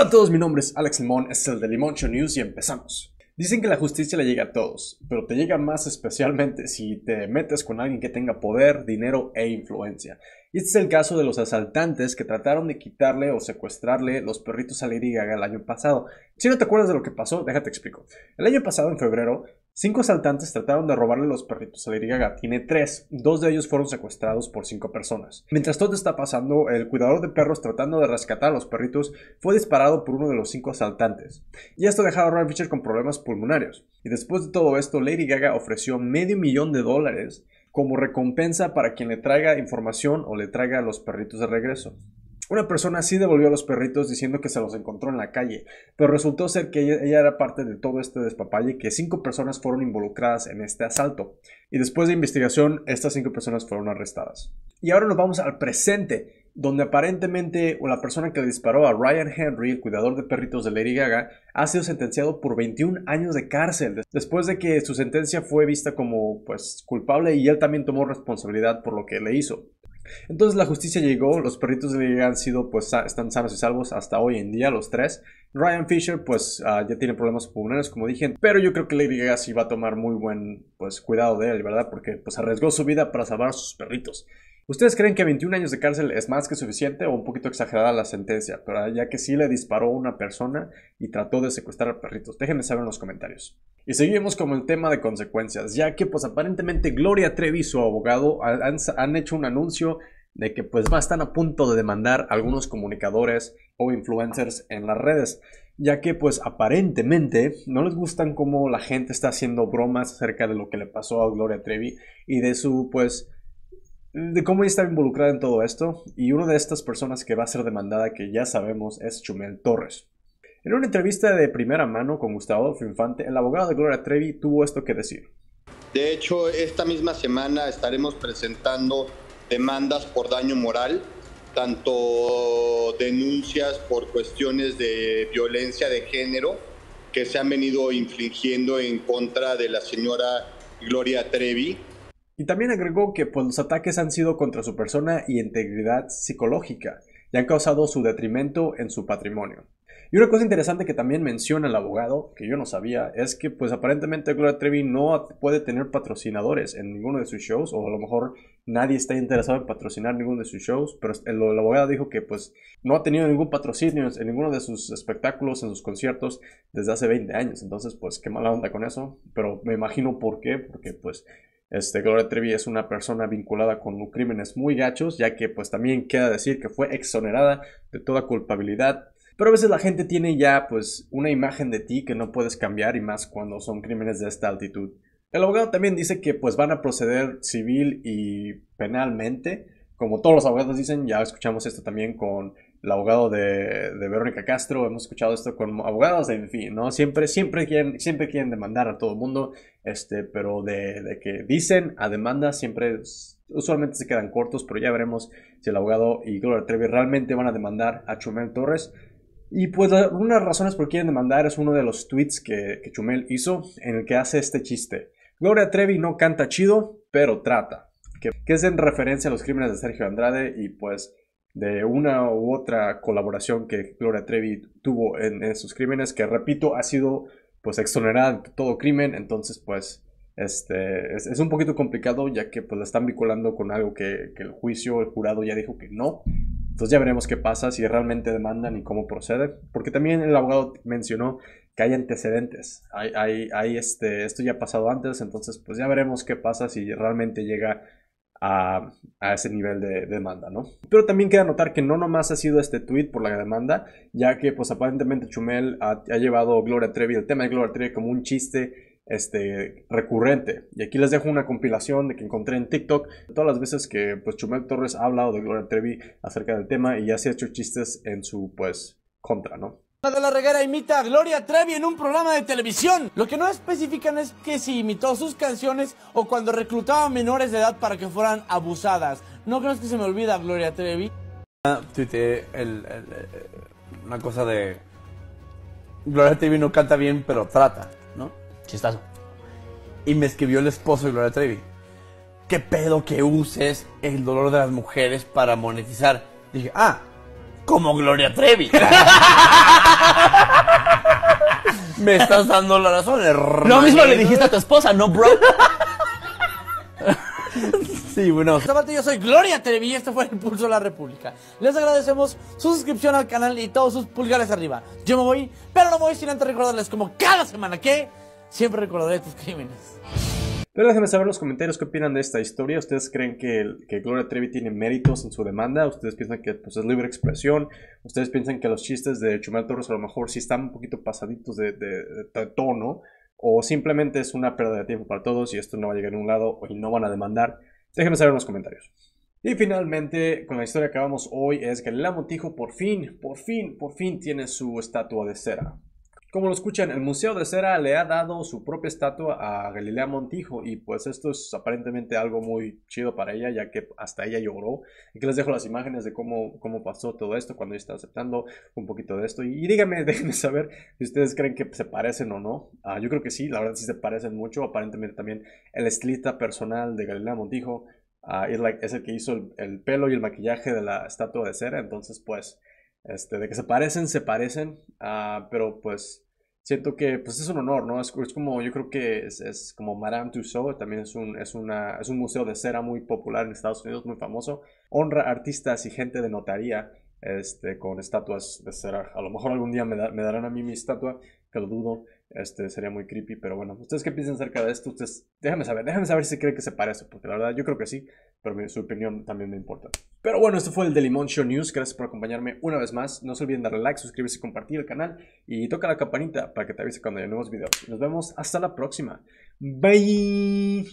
Hola a todos, mi nombre es Alex Limón, este es el de Limón News y empezamos. Dicen que la justicia le llega a todos, pero te llega más especialmente si te metes con alguien que tenga poder, dinero e influencia. Y este es el caso de los asaltantes que trataron de quitarle o secuestrarle los perritos a Lady Gaga el año pasado. Si no te acuerdas de lo que pasó, déjate explico. El año pasado, en febrero, Cinco asaltantes trataron de robarle los perritos a Lady Gaga Tiene tres. Dos de ellos fueron secuestrados por cinco personas. Mientras todo está pasando, el cuidador de perros tratando de rescatar a los perritos fue disparado por uno de los cinco asaltantes. Y esto dejaba a Ryan Fisher con problemas pulmonarios. Y después de todo esto, Lady Gaga ofreció medio millón de dólares como recompensa para quien le traiga información o le traiga a los perritos de regreso. Una persona sí devolvió a los perritos diciendo que se los encontró en la calle, pero resultó ser que ella, era parte de todo este despapalle y que cinco personas fueron involucradas en este asalto. Y después de investigación, estas cinco personas fueron arrestadas. Y ahora nos vamos al presente donde aparentemente la persona que le disparó a Ryan Henry, el cuidador de perritos de Lady Gaga, ha sido sentenciado por 21 años de cárcel, después de que su sentencia fue vista como pues culpable y él también tomó responsabilidad por lo que le hizo. Entonces la justicia llegó, los perritos de han sido, pues están sanos y salvos hasta hoy en día, los tres. Ryan Fisher, pues ah, ya tiene problemas pulmonares, como dije, pero yo creo que Lady Gaga sí va a tomar muy buen, pues, cuidado de él, ¿verdad? Porque, pues, arriesgó su vida para salvar a sus perritos. ¿Ustedes creen que 21 años de cárcel es más que suficiente o un poquito exagerada la sentencia? Pero ya que sí le disparó a una persona y trató de secuestrar a perritos. Déjenme saber en los comentarios. Y seguimos con el tema de consecuencias, ya que pues aparentemente Gloria Trevi y su abogado han, hecho un anuncio de que pues va a estar a punto de demandar a algunos comunicadores o influencers en las redes, ya que pues aparentemente no les gustan cómo la gente está haciendo bromas acerca de lo que le pasó a Gloria Trevi y de su pues de cómo está involucrada en todo esto y una de estas personas que va a ser demandada que ya sabemos es Chumel Torres. En una entrevista de primera mano con Gustavo Infante, el abogado de Gloria Trevi tuvo esto que decir. De hecho, esta misma semana estaremos presentando demandas por daño moral, tanto denuncias por cuestiones de violencia de género que se han venido infligiendo en contra de la señora Gloria Trevi. Y también agregó que pues, los ataques han sido contra su persona y integridad psicológica y han causado su detrimento en su patrimonio. Y una cosa interesante que también menciona el abogado, que yo no sabía, es que pues aparentemente Gloria Trevi no puede tener patrocinadores en ninguno de sus shows, o a lo mejor nadie está interesado en patrocinar ninguno de sus shows, pero el, abogado dijo que pues no ha tenido ningún patrocinio en ninguno de sus espectáculos, en sus conciertos, desde hace 20 años. Entonces pues qué mala onda con eso, pero me imagino por qué, porque pues este, Gloria Trevi es una persona vinculada con crímenes muy gachos, ya que pues también queda decir que fue exonerada de toda culpabilidad pero a veces la gente tiene ya pues una imagen de ti que no puedes cambiar y más cuando son crímenes de esta altitud. El abogado también dice que pues van a proceder civil y penalmente. Como todos los abogados dicen, ya escuchamos esto también con el abogado de, Verónica Castro, hemos escuchado esto con abogados, en fin, ¿no? Siempre, siempre, quieren, siempre quieren demandar a todo el mundo, este, pero de, de que dicen a demanda siempre usualmente se quedan cortos, pero ya veremos si el abogado y Gloria Trevi realmente van a demandar a Chumel Torres. Y pues una de las razones por quieren demandar es uno de los tweets que, Chumel hizo en el que hace este chiste. Gloria Trevi no canta chido, pero trata. Que, es en referencia a los crímenes de Sergio Andrade y pues de una u otra colaboración que Gloria Trevi tuvo en, sus crímenes, que repito, ha sido pues exonerada de todo crimen, entonces pues este, es, un poquito complicado ya que pues la están vinculando con algo que, el juicio, el jurado ya dijo que no, entonces pues ya veremos qué pasa, si realmente demandan y cómo procede. Porque también el abogado mencionó que hay antecedentes. Hay, hay, este, esto ya ha pasado antes, entonces pues ya veremos qué pasa si realmente llega a, ese nivel de, demanda, ¿no? Pero también queda notar que no nomás ha sido este tuit por la demanda, ya que pues aparentemente Chumel ha, ha llevado Gloria Trevi, el tema de Gloria Trevi como un chiste este, recurrente. Y aquí les dejo una compilación de que encontré en TikTok todas las veces que pues, Chumel Torres ha hablado de Gloria Trevi acerca del tema y ya se ha hecho chistes en su pues contra, ¿no? de la Reguera imita a Gloria Trevi en un programa de televisión. Lo que no especifican es que si imitó sus canciones o cuando reclutaba a menores de edad para que fueran abusadas. ¿No creo que se me olvida Gloria Trevi? Ah, tuiteé una cosa de... Gloria Trevi no canta bien, pero trata, ¿no? Y me escribió el esposo de Gloria Trevi. ¿Qué pedo que uses el dolor de las mujeres para monetizar? Dije, ah, como Gloria Trevi. me estás dando la razón, Lo mismo le dijiste a tu esposa, ¿no, bro? Sí, bueno. yo soy Gloria Trevi y este fue el Pulso de la República. Les agradecemos su suscripción al canal y todos sus pulgares arriba. Yo me voy, pero no voy sin antes recordarles como cada semana que... Siempre recordaré tus crímenes. Pero déjenme saber en los comentarios qué opinan de esta historia. ¿Ustedes creen que, Gloria Trevi tiene méritos en su demanda? ¿Ustedes piensan que pues, es libre expresión? ¿Ustedes piensan que los chistes de Chumel Torres a lo mejor sí están un poquito pasaditos de, tono? ¿O simplemente es una pérdida de tiempo para todos y esto no va a llegar a ningún lado y no van a demandar? Déjenme saber en los comentarios. Y finalmente, con la historia que acabamos hoy, es que Lamotijo Montijo por fin, por fin, por fin tiene su estatua de cera. Como lo escuchan, el Museo de Cera le ha dado su propia estatua a Galilea Montijo y pues esto es aparentemente algo muy chido para ella ya que hasta ella lloró. Y que les dejo las imágenes de cómo, cómo pasó todo esto cuando ella está aceptando un poquito de esto. Y, díganme, déjenme saber si ustedes creen que se parecen o no. Ah, yo creo que sí, la verdad sí se parecen mucho. Aparentemente también el estilista personal de Galilea Montijo ah, es, el que hizo el pelo y el maquillaje de la estatua de cera. Entonces pues este, de que se parecen, se parecen, ah, pero pues siento que pues es un honor, ¿no? Es, como, yo creo que es, es, como Madame Tussauds, también es un, es, una, es un museo de cera muy popular en Estados Unidos, muy famoso. Honra artistas y gente de notaría este, con estatuas de cera. A lo mejor algún día me, me darán a mí mi estatua, que lo dudo, este, sería muy creepy, pero bueno, ¿ustedes qué piensan acerca de esto? Ustedes, déjame saber, déjame saber si creen que se parece, porque la verdad yo creo que sí pero su opinión también me importa. Pero bueno, esto fue el de Limón Show News. Gracias por acompañarme una vez más. No se olviden darle like, suscribirse y compartir el canal. Y toca la campanita para que te avise cuando haya nuevos videos. Nos vemos hasta la próxima. Bye.